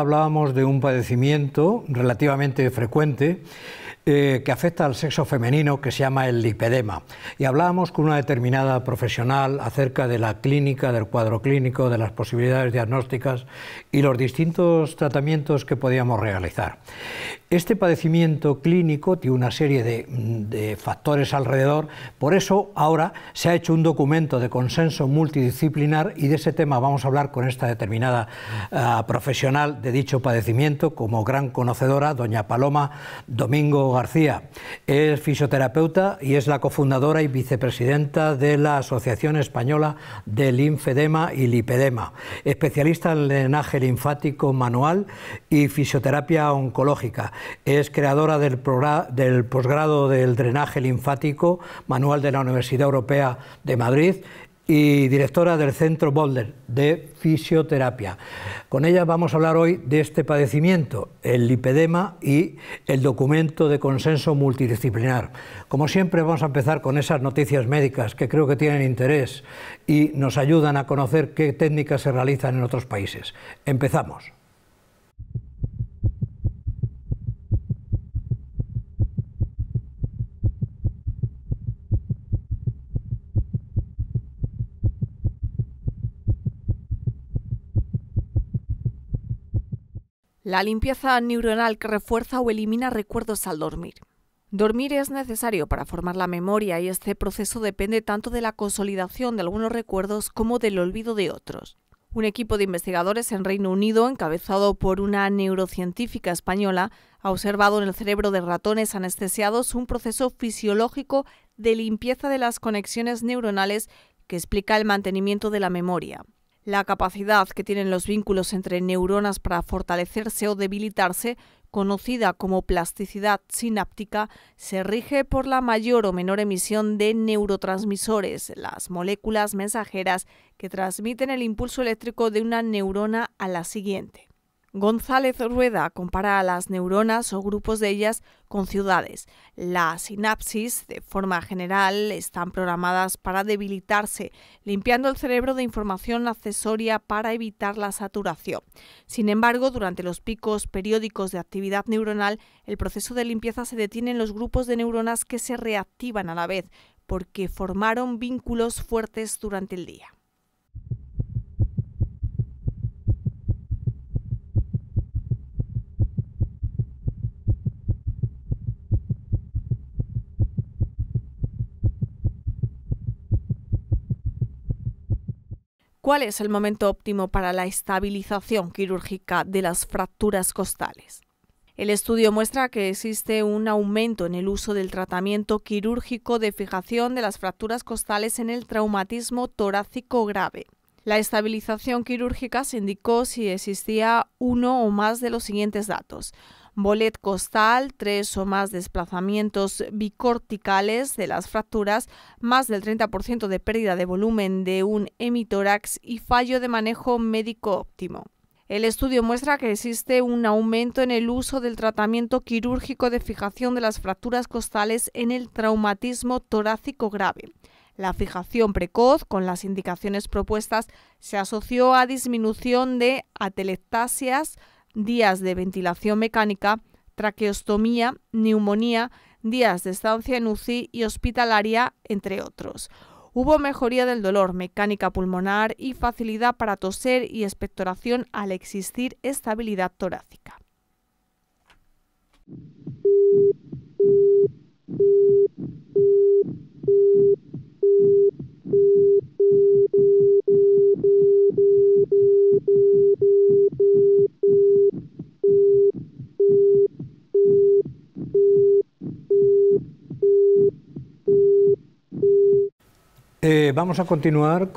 hablábamos de un padecimiento relativamente frecuente eh, que afecta al sexo femenino que se llama el lipedema. Y hablábamos con una determinada profesional acerca de la clínica, del cuadro clínico, de las posibilidades diagnósticas y los distintos tratamientos que podíamos realizar. Este padecimiento clínico tiene una serie de, factores alrededor, por eso ahora se ha hecho un documento de consenso multidisciplinar y de ese tema vamos a hablar con esta determinada ah, profesional de dicho padecimiento, como gran conocedora, doña Paloma Domingo García. Es fisioterapeuta y es la cofundadora y vicepresidenta de la Asociación Española de Linfedema y Lipedema, especialista en drenaje linfático manual y fisioterapia oncológica. Es creadora del, del posgrado del drenaje linfático manual de la Universidad Europea de Madrid y directora del Centro Boulder de Fisioterapia. Con ella vamos a hablar hoy de este padecimiento, el lipedema y el documento de consenso multidisciplinar. Como siempre vamos a empezar con esas noticias médicas que creo que tienen interés y nos ayudan a conocer qué técnicas se realizan en otros países. Empezamos. la limpieza neuronal que refuerza o elimina recuerdos al dormir. Dormir es necesario para formar la memoria y este proceso depende tanto de la consolidación de algunos recuerdos como del olvido de otros. Un equipo de investigadores en Reino Unido, encabezado por una neurocientífica española, ha observado en el cerebro de ratones anestesiados un proceso fisiológico de limpieza de las conexiones neuronales que explica el mantenimiento de la memoria la capacidad que tienen los vínculos entre neuronas para fortalecerse o debilitarse, conocida como plasticidad sináptica, se rige por la mayor o menor emisión de neurotransmisores, las moléculas mensajeras que transmiten el impulso eléctrico de una neurona a la siguiente. González Rueda compara a las neuronas o grupos de ellas con ciudades. Las sinapsis, de forma general, están programadas para debilitarse, limpiando el cerebro de información accesoria para evitar la saturación. Sin embargo, durante los picos periódicos de actividad neuronal, el proceso de limpieza se detiene en los grupos de neuronas que se reactivan a la vez, porque formaron vínculos fuertes durante el día. ¿Cuál es el momento óptimo para la estabilización quirúrgica de las fracturas costales? El estudio muestra que existe un aumento en el uso del tratamiento quirúrgico de fijación de las fracturas costales en el traumatismo torácico grave. La estabilización quirúrgica se indicó si existía uno o más de los siguientes datos bolet costal, tres o más desplazamientos bicorticales de las fracturas, más del 30% de pérdida de volumen de un hemitórax y fallo de manejo médico óptimo. El estudio muestra que existe un aumento en el uso del tratamiento quirúrgico de fijación de las fracturas costales en el traumatismo torácico grave. La fijación precoz, con las indicaciones propuestas, se asoció a disminución de atelectasias, días de ventilación mecánica, traqueostomía, neumonía, días de estancia en UCI y hospitalaria, entre otros. Hubo mejoría del dolor, mecánica pulmonar y facilidad para toser y expectoración al existir estabilidad torácica. Thank you. Eh, vamos a continuar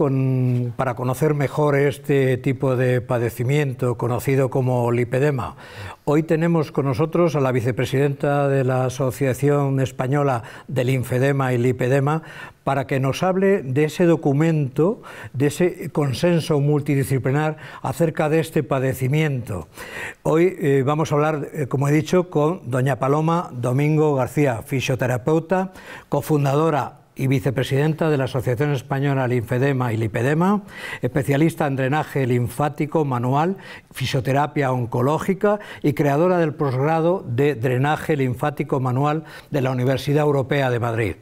para conocer mejor este tipo de padecimiento conocido como lipedema. Hoy tenemos con nosotros a la vicepresidenta de la Asociación Española del Linfedema y Lipedema para que nos hable de ese documento, de ese consenso multidisciplinar acerca de este padecimiento. Hoy eh, vamos a hablar, eh, como he dicho, con doña Paloma Domingo García, fisioterapeuta, cofundadora y vicepresidenta de la Asociación Española Linfedema y Lipedema, especialista en drenaje linfático manual, fisioterapia oncológica y creadora del posgrado de drenaje linfático manual de la Universidad Europea de Madrid.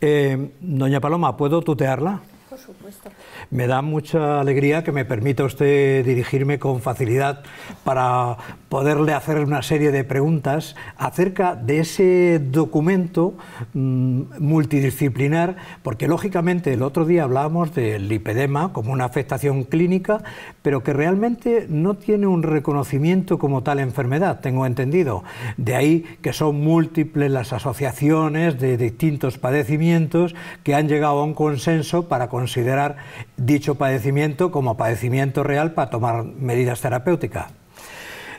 Eh, doña Paloma, ¿puedo tutearla? Por supuesto. Me da mucha alegría que me permita usted dirigirme con facilidad para poderle hacer una serie de preguntas acerca de ese documento mm, multidisciplinar, porque lógicamente el otro día hablábamos del lipedema como una afectación clínica, pero que realmente no tiene un reconocimiento como tal enfermedad, tengo entendido. De ahí que son múltiples las asociaciones de distintos padecimientos que han llegado a un consenso para considerar dicho padecimiento como padecimiento real para tomar medidas terapéuticas.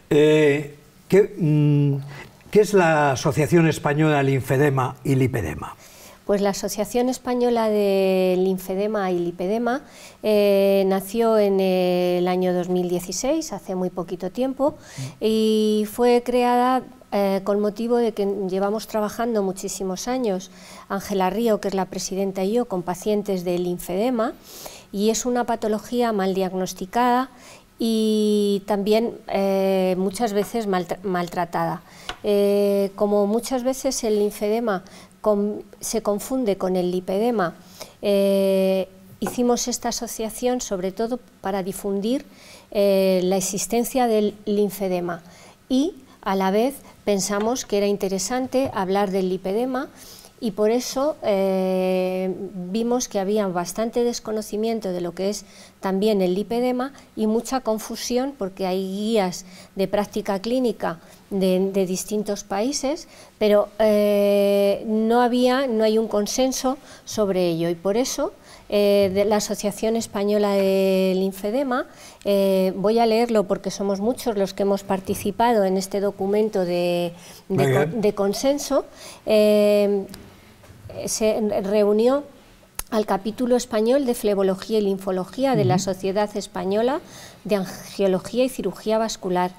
Eh, mm, ¿qué, es la Asociación Española del Linfedema y Lipedema? Pues la Asociación Española de Linfedema y Lipedema eh, nació en el año 2016, hace muy poquito tiempo, mm. y fue creada eh, con motivo de que llevamos trabajando muchísimos años, Ángela Río, que es la presidenta y yo, con pacientes de linfedema, y es una patología mal diagnosticada y también eh, muchas veces maltratada. Eh, como muchas veces el linfedema se confunde con el lipedema, eh, hicimos esta asociación sobre todo para difundir la existencia del linfedema y a la vez pensamos que era interesante hablar del lipedema y por eso eh, vimos que había bastante desconocimiento de lo que es también el lipedema y mucha confusión porque hay guías de práctica clínica de, distintos países, pero eh, no había, no hay un consenso sobre ello y por eso eh, de la Asociación Española del Linfedema. voy a leerlo porque somos muchos los que hemos participado en este documento de, consenso se reunió al capítulo español de Flebología y Linfología de la Sociedad Española de Angiología y Cirugía Vascular,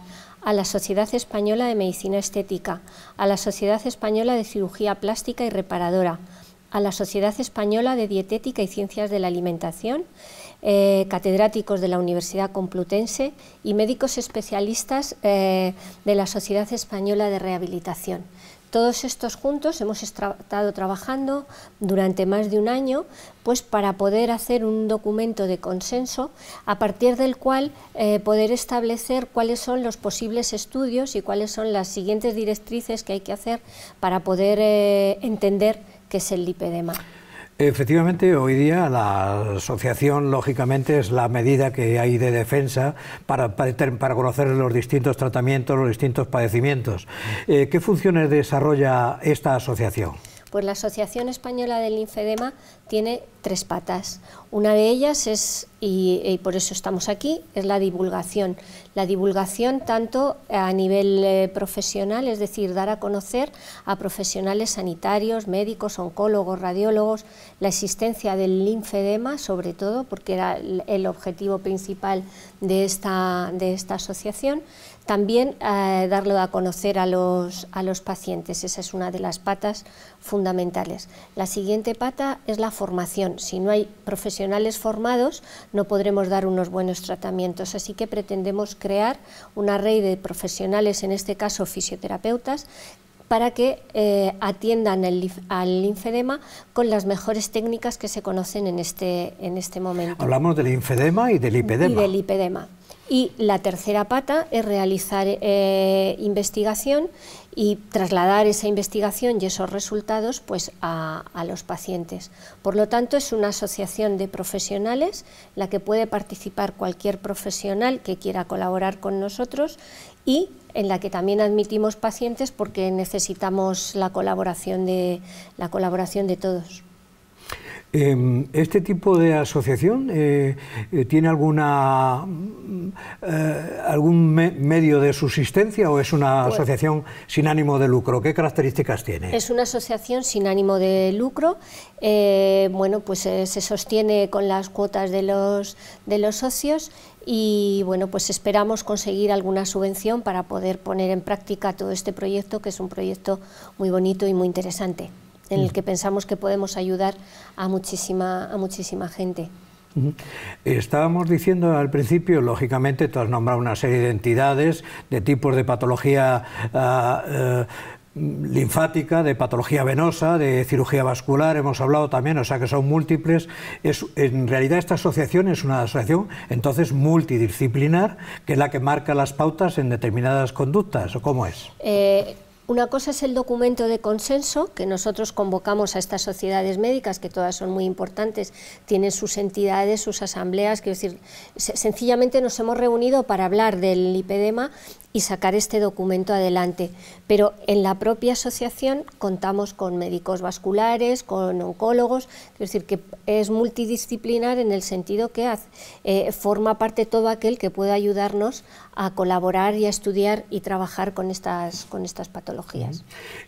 a la Sociedad Española de Medicina Estética, a la Sociedad Española de Cirugía Plástica y Reparadora, a la Sociedad Española de Dietética y Ciencias de la Alimentación, eh, catedráticos de la Universidad Complutense y médicos especialistas eh, de la Sociedad Española de Rehabilitación. Todos estos juntos hemos estado trabajando durante más de un año pues para poder hacer un documento de consenso a partir del cual eh, poder establecer cuáles son los posibles estudios y cuáles son las siguientes directrices que hay que hacer para poder eh, entender qué es el lipedema. Efectivamente, hoy día la asociación, lógicamente, es la medida que hay de defensa para, conocer los distintos tratamientos, los distintos padecimientos. Eh, ¿Qué funciones desarrolla esta asociación? Pues la Asociación Española del Linfedema tiene tres patas. Una de ellas es, y, por eso estamos aquí, es la divulgación. La divulgación tanto a nivel eh, profesional, es decir, dar a conocer a profesionales sanitarios, médicos, oncólogos, radiólogos, la existencia del linfedema, sobre todo, porque era el objetivo principal de esta, de esta asociación, también eh, darlo a conocer a los, a los pacientes. Esa es una de las patas fundamentales. La siguiente pata es la formación. Si no hay profesionales formados, no podremos dar unos buenos tratamientos. Así que pretendemos crear una red de profesionales, en este caso fisioterapeutas, para que eh, atiendan al linfedema con las mejores técnicas que se conocen en este, en este momento. Hablamos del linfedema y del lipedema. Y del lipedema. Y la tercera pata es realizar eh, investigación y trasladar esa investigación y esos resultados pues, a, los pacientes. Por lo tanto, es una asociación de profesionales en la que puede participar cualquier profesional que quiera colaborar con nosotros y en la que también admitimos pacientes porque necesitamos la colaboración de, la colaboración de todos. Em, ¿Este tipo de asociación eh, eh, tiene alguna eh, algún medio de subsistencia o es una pues asociación sin ánimo de lucro? ¿Qué características tiene? Es una asociación sin ánimo de lucro. bueno, pues se sostiene con las cuotas de los, de los socios y bueno, pues esperamos conseguir alguna subvención para poder poner en práctica todo este proyecto, que es un proyecto muy bonito y muy interesante en el que pensamos que podemos ayudar a muchísima, a muchísima gente. Estábamos diciendo al principio, lógicamente, tú has nombrado una serie de entidades, de tipos de patología ah, eh, linfática, de patología venosa, de cirugía vascular, hemos hablado también, o sea que son múltiples. Es, en realidad esta asociación es una asociación entonces multidisciplinar, que es la que marca las pautas en determinadas conductas, ¿o cómo es? Eh, una cosa es el documento de consenso que nosotros convocamos a estas sociedades médicas, que todas son muy importantes, tienen sus entidades, sus asambleas, quiero decir, sencillamente nos hemos reunido para hablar del lipedema y sacar este documento adelante. Pero en la propia asociación contamos con médicos vasculares, con oncólogos, es decir, que es multidisciplinar en el sentido que hace, eh, forma parte todo aquel que pueda ayudarnos a colaborar y a estudiar y trabajar con estas, con estas patologías.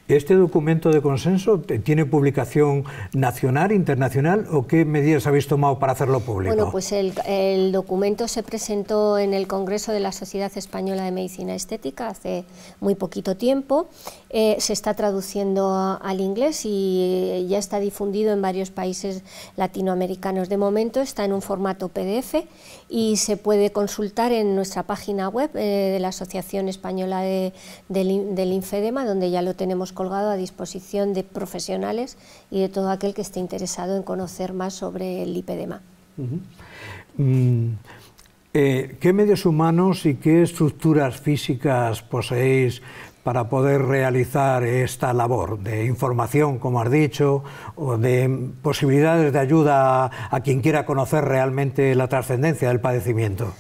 ¿Este documento de consenso tiene publicación nacional, internacional o qué medidas habéis tomado para hacerlo público? Bueno, pues el, el documento se presentó en el Congreso de la Sociedad Española de Medicina estética hace muy poquito tiempo. Eh, se está traduciendo al inglés y ya está difundido en varios países latinoamericanos. De momento está en un formato PDF y se puede consultar en nuestra página web eh, de la Asociación Española de, del, Infedema, donde ya lo tenemos colgado a disposición de profesionales y de todo aquel que esté interesado en conocer más sobre el lipedema. Eh, ¿Qué medios humanos y qué estructuras físicas poseéis para poder realizar esta labor de información, como has dicho, o de posibilidades de ayuda a, quien quiera conocer realmente la trascendencia del padecimiento?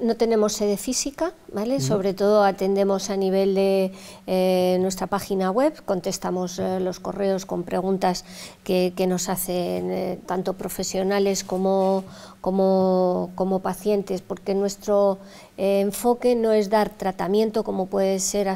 no tenemos sede física, ¿vale? Sobre todo atendemos a nivel de eh, nuestra página web, contestamos eh, los correos con preguntas que, nos hacen eh, tanto profesionales como, como, pacientes, porque nuestro enfoque no es dar tratamiento como pueden ser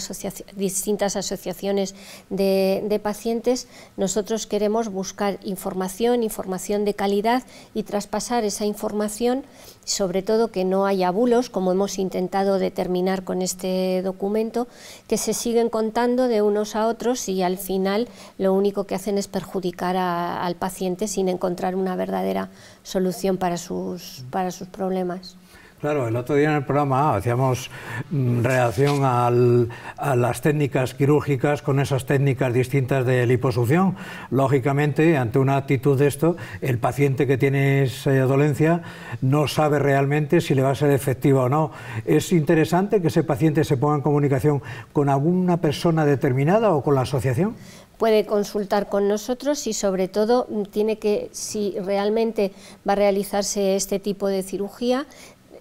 distintas asociaciones de, pacientes, nosotros queremos buscar información, información de calidad y traspasar esa información sobre todo que no haya bulos, como hemos intentado determinar con este documento, que se siguen contando de unos a otros y al final lo único que hacen es perjudicar al paciente sin encontrar una verdadera solución para sus, para sus problemas. Claro, el otro día en el programa hacíamos mm, reacción a las técnicas quirúrgicas con esas técnicas distintas de liposucción. Lógicamente, ante una actitud de esto, el paciente que tiene esa dolencia no sabe realmente si le va a ser efectiva o no. Es interesante que ese paciente se ponga en comunicación con alguna persona determinada o con la asociación puede consultar con nosotros y sobre todo tiene que, si realmente va a realizarse este tipo de cirugía,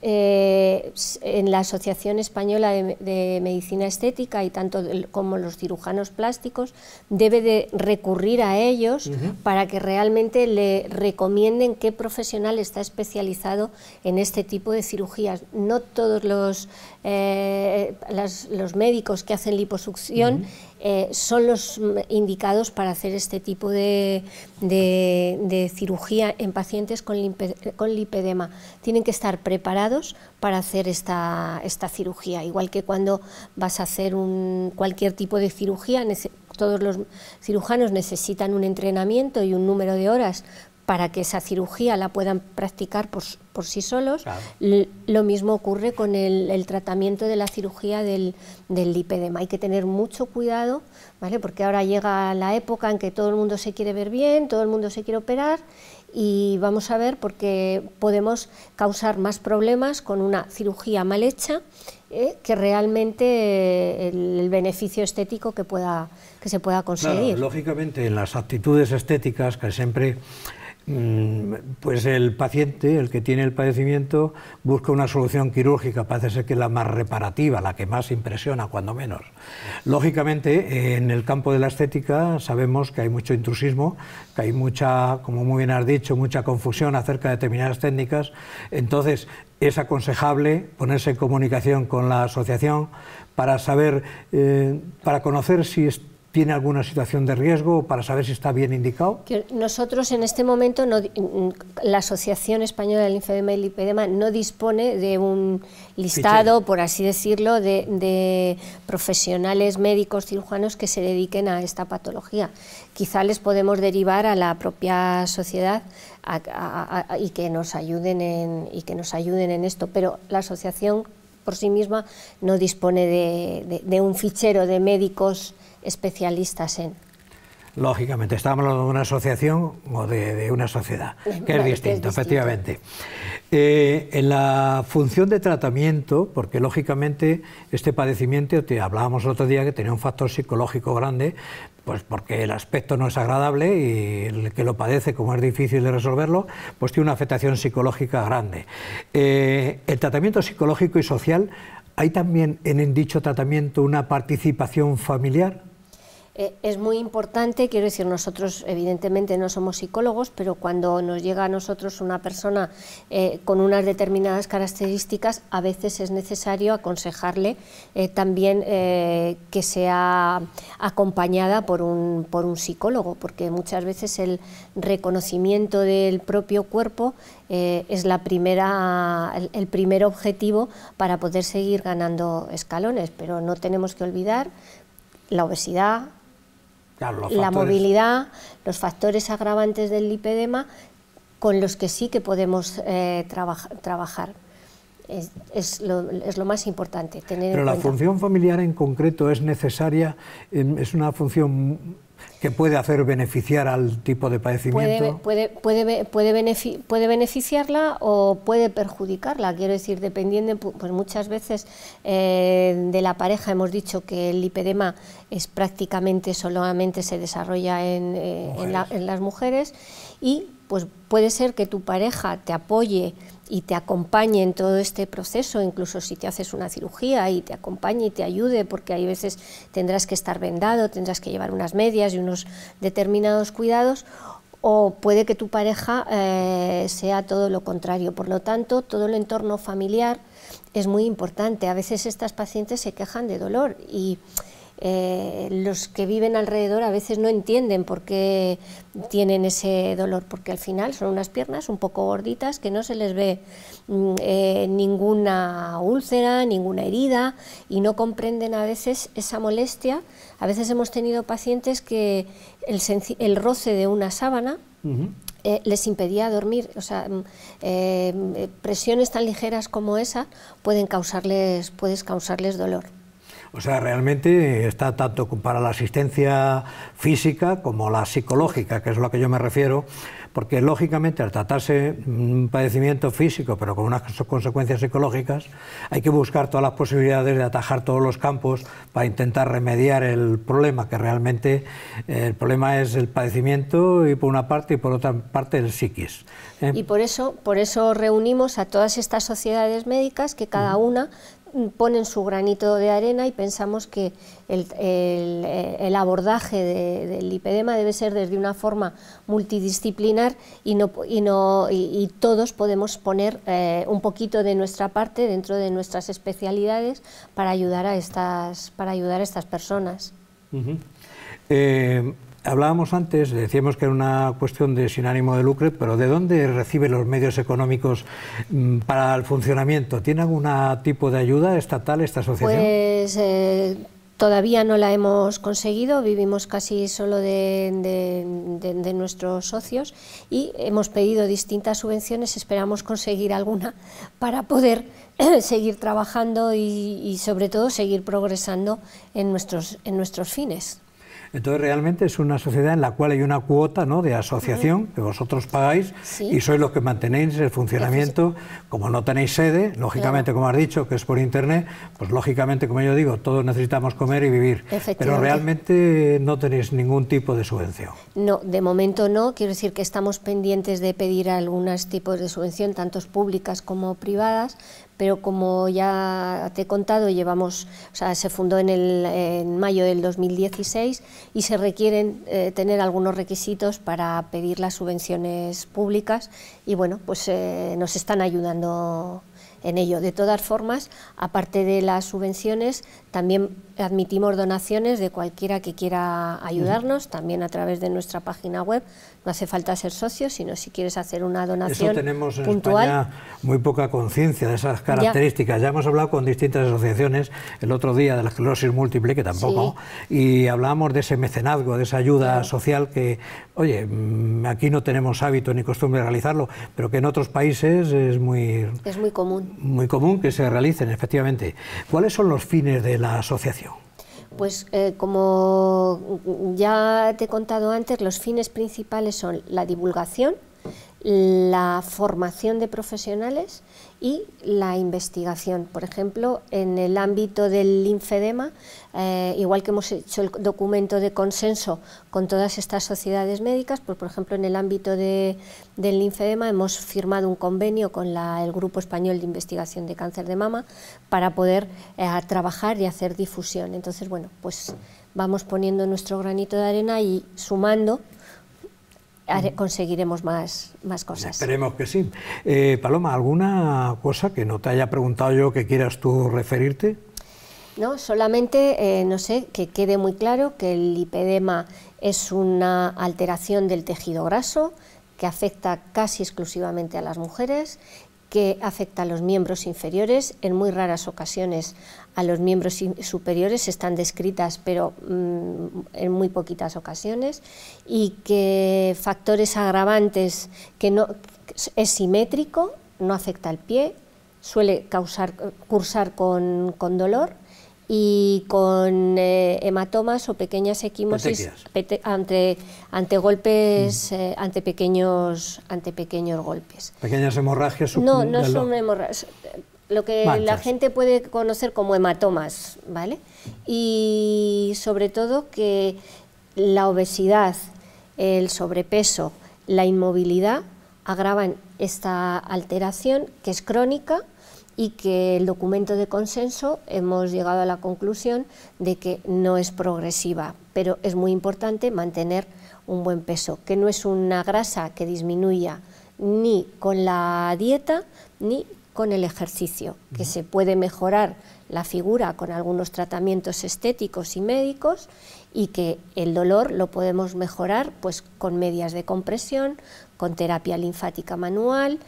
eh, en la Asociación Española de, Medicina Estética y tanto como los cirujanos plásticos debe de recurrir a ellos para que realmente le recomienden qué profesional está especializado en este tipo de cirugías. No todos los, eh, los médicos que hacen liposucción eh, son los indicados para hacer este tipo de, cirugía en pacientes con, lipedema. Tienen que estar preparados para hacer esta, esta cirugía, igual que cuando vas a hacer un, cualquier tipo de cirugía, todos los cirujanos necesitan un entrenamiento y un número de horas para que esa cirugía la puedan practicar por, sí solos. Lo mismo ocurre con el, tratamiento de la cirugía del, del, lipedema. Hay que tener mucho cuidado, ¿vale? porque ahora llega la época en que todo el mundo se quiere ver bien, todo el mundo se quiere operar y vamos a ver porque podemos causar más problemas con una cirugía mal hecha ¿eh? que realmente eh, el, beneficio estético que, pueda, que se pueda conseguir. lógicamente, en las actitudes estéticas que siempre Mm, pues el paciente, el que tiene el padecimiento, busca una solución quirúrgica, parece ser que es la más reparativa, la que más impresiona, cuando menos. Lógicamente, eh, en el campo de la estética sabemos que hay mucho intrusismo, que hay mucha, como muy bien has dicho, mucha confusión acerca de determinadas técnicas. Entonces, es aconsejable ponerse en comunicación con la asociación para saber, eh, para conocer si tiene alguna situación de riesgo para saber si está bien indicado? nosotros en este momento, la Asociación Española del Linfedema y Lipedema no dispone de un listado, por así decirlo, de, profesionales médicos cirujanos que se dediquen a esta patología. Quizá les podemos derivar a la propia sociedad y, que nos ayuden en, y que nos ayuden en esto, pero la asociación por sí misma no dispone de un fichero de médicos especialistas en. Lógicamente, estábamos hablando de una asociación o de, una sociedad, que, es, distinto, efectivamente. Eh, en la función de tratamiento, porque lógicamente este padecimiento, te hablábamos el otro día que tenía un factor psicológico grande, pues porque el aspecto no es agradable y el que lo padece, como es difícil de resolverlo, pues tiene una afectación psicológica grande. Eh, el tratamiento psicológico y social, ¿hay también en dicho tratamiento una participación familiar? Eh, es muy importante, quiero decir, nosotros evidentemente no somos psicólogos, pero cuando nos llega a nosotros una persona eh, con unas determinadas características, a veces es necesario aconsejarle eh, también que sea acompañada por un, por un psicólogo, porque muchas veces el reconocimiento del propio cuerpo es la primera, el primer objetivo para poder seguir ganando escalones, pero no tenemos que olvidar la obesidad, la movilidad, los factores agravantes del lipedema con los que sí que podemos eh, trabajar. Es, lo, más importante. Tener Pero la función familiar en concreto es necesaria, em, es una función que puede hacer beneficiar al tipo de padecimiento? Puede, puede, puede, puede, beneficiarla o puede perjudicarla, quiero decir, dependiendo, pues muchas veces eh, de la pareja hemos dicho que el lipedema es prácticamente solamente se desarrolla eh, en, las mujeres y pues puede ser que tu pareja te apoye y te acompañe en todo este proceso, incluso si te haces una cirugía y te acompañe y te ayude, porque hay veces tendrás que estar vendado, tendrás que llevar unas medias y unos determinados cuidados o puede que tu pareja eh, sea todo lo contrario. Por lo tanto, todo el entorno familiar es muy importante. A veces estas pacientes se quejan de dolor y eh, los que viven alrededor a veces no entienden por qué tienen ese dolor, porque al final son unas piernas un poco gorditas que no se les ve mm, eh, ninguna úlcera, ninguna herida y no comprenden a veces esa molestia. A veces hemos tenido pacientes que el, roce de una sábana eh, les impedía dormir. O sea, mm, presiones tan ligeras como esa pueden causarles, puedes causarles dolor. O sea, realmente está tanto para la asistencia física como la psicológica, que es a lo que yo me refiero, porque lógicamente al tratarse un padecimiento físico, pero con unas consecuencias psicológicas, hay que buscar todas las posibilidades de atajar todos los campos para intentar remediar el problema, que realmente eh, el problema es el padecimiento y por una parte y por otra parte el psiquis. ¿eh? Y por eso, por eso reunimos a todas estas sociedades médicas que cada una ponen su granito de arena y pensamos que el, eh, abordaje del lipedema debe ser desde una forma multidisciplinar y, no, y, no, y, todos podemos poner eh, un poquito de nuestra parte dentro de nuestras especialidades para ayudar a estas, para ayudar a estas personas. Hablábamos antes, decíamos que era una cuestión de sin ánimo de lucro, pero ¿de dónde recibe los medios económicos mm, para el funcionamiento? ¿Tiene algún tipo de ayuda estatal esta asociación? Pues eh, todavía no la hemos conseguido, vivimos casi solo de, nuestros socios y hemos pedido distintas subvenciones, esperamos conseguir alguna para poder seguir trabajando y, y sobre todo seguir progresando en nuestros, en nuestros fines. Entonces realmente es una sociedad en la cual hay una cuota ¿no? de asociación que vosotros pagáis y sois los que mantenéis el funcionamiento. Como no tenéis sede, lógicamente, como has dicho, que es por internet, pues lógicamente, como yo digo, todos necesitamos comer y vivir. Pero realmente no tenéis ningún tipo de subvención. No, de momento no. Quiero decir que estamos pendientes de pedir algunos tipos de subvención, tantos públicas como privadas, pero como ya te he contado, llevamos, o sea, se fundó en, el, mayo del 2016 y se requieren eh, tener algunos requisitos para pedir las subvenciones públicas y bueno, pues eh, nos están ayudando en ello. De todas formas, aparte de las subvenciones, también admitimos donaciones de cualquiera que quiera ayudarnos, también a través de nuestra página web. No hace falta ser socio, sino si quieres hacer una donación Eso tenemos en España muy poca conciencia de esas características. Ya. hemos hablado con distintas asociaciones el otro día de la esclerosis múltiple, que tampoco, y hablábamos de ese mecenazgo, de esa ayuda social que, oye, mm, aquí no tenemos hábito ni costumbre de realizarlo, pero que en otros países es muy... Es muy común. Muy común que se realicen, efectivamente. ¿Cuáles son los fines de la asociación? Pues eh, como ya te he contado antes, los fines principales son la divulgación, la formación de profesionales y la investigación. Por ejemplo, en el ámbito del linfedema, eh, igual que hemos hecho el documento de consenso con todas estas sociedades médicas, pues, por ejemplo, en el ámbito de, del linfedema hemos firmado un convenio con el Grupo Español de Investigación de Cáncer de Mama para poder eh, trabajar y hacer difusión. Entonces, bueno, pues vamos poniendo nuestro granito de arena y sumando Mm. conseguiremos más, más cosas. Esperemos que sí. Eh, Paloma, ¿alguna cosa que no te haya preguntado yo que quieras tú referirte? No, solamente, eh, no sé, que quede muy claro que el lipedema es una alteración del tejido graso que afecta casi exclusivamente a las mujeres que afecta a los miembros inferiores, en muy raras ocasiones a los miembros superiores están descritas, pero mm, en muy poquitas ocasiones, y que factores agravantes que no es simétrico, no afecta al pie, suele causar, cursar con dolor y con eh, hematomas o pequeñas equimosis ante, golpes, mm. eh, ante, pequeños, ante pequeños golpes. ¿Pequeñas hemorragias? No, no son hemorragias. Lo que la gente puede conocer como hematomas, ¿vale? Y sobre todo que la obesidad, el sobrepeso, la inmovilidad agravan esta alteración que es crónica y que el documento de consenso hemos llegado a la conclusión de que no es progresiva, pero es muy importante mantener un buen peso, que no es una grasa que disminuya ni con la dieta ni con el ejercicio, que se puede mejorar la figura con algunos tratamientos estéticos y médicos y que el dolor lo podemos mejorar pues con medias de compresión, con terapia linfática manual,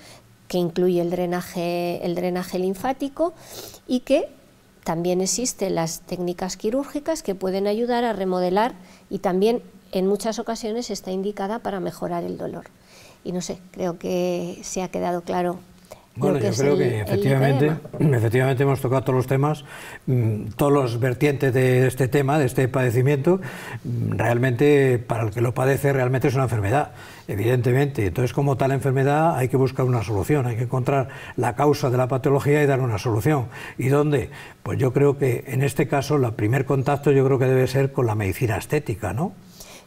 que incluye el drenaje, el drenaje linfático y que también existen las técnicas quirúrgicas que pueden ayudar a remodelar y también en muchas ocasiones está indicada para mejorar el dolor. Y no sé, creo que se ha quedado claro bueno, yo creo que efectivamente, efectivamente hemos tocado todos los temas, mm, todos los vertientes de este tema, de este padecimiento. Mm, realmente, para el que lo padece, realmente es una enfermedad, evidentemente. Entonces, como tal enfermedad, hay que buscar una solución, hay que encontrar la causa de la patología y dar una solución. ¿Y dónde? Pues yo creo que en este caso, el primer contacto yo creo que debe ser con la medicina estética, ¿no?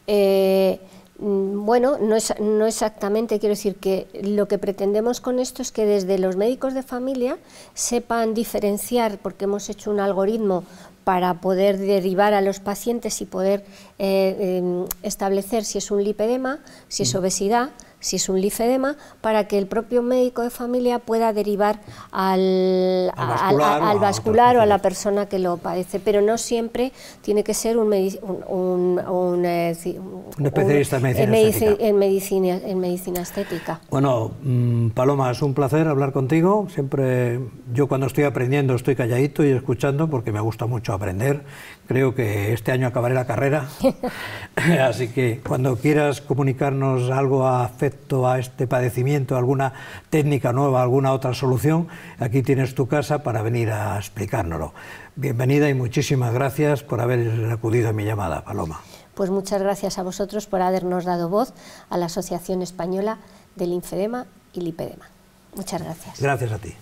Eh, Mm, bueno, no, no, exactamente, quiero decir que lo que pretendemos con esto es que desde los médicos de familia sepan diferenciar, porque hemos hecho un algoritmo para poder derivar a los pacientes y poder eh, em, establecer si es un lipedema, si es mm. obesidad, si es un linfedema, para que el propio médico de familia pueda derivar al, vascular, o, a la persona que lo padece. Pero no siempre tiene que ser un, un, eh, un, especialista en medicina, medicina, en medicina estética. Bueno, mm, Paloma, es un placer hablar contigo. Siempre yo cuando estoy aprendiendo estoy calladito y escuchando porque me gusta mucho aprender Creo que este año acabaré la carrera, así que cuando quieras comunicarnos algo afecto a este padecimiento, alguna técnica nueva, alguna otra solución, aquí tienes tu casa para venir a explicárnoslo. Bienvenida y muchísimas gracias por haber acudido a mi llamada, Paloma. Pues muchas gracias a vosotros por habernos dado voz a la Asociación Española del Infedema y Lipedema. Muchas gracias. Gracias a ti.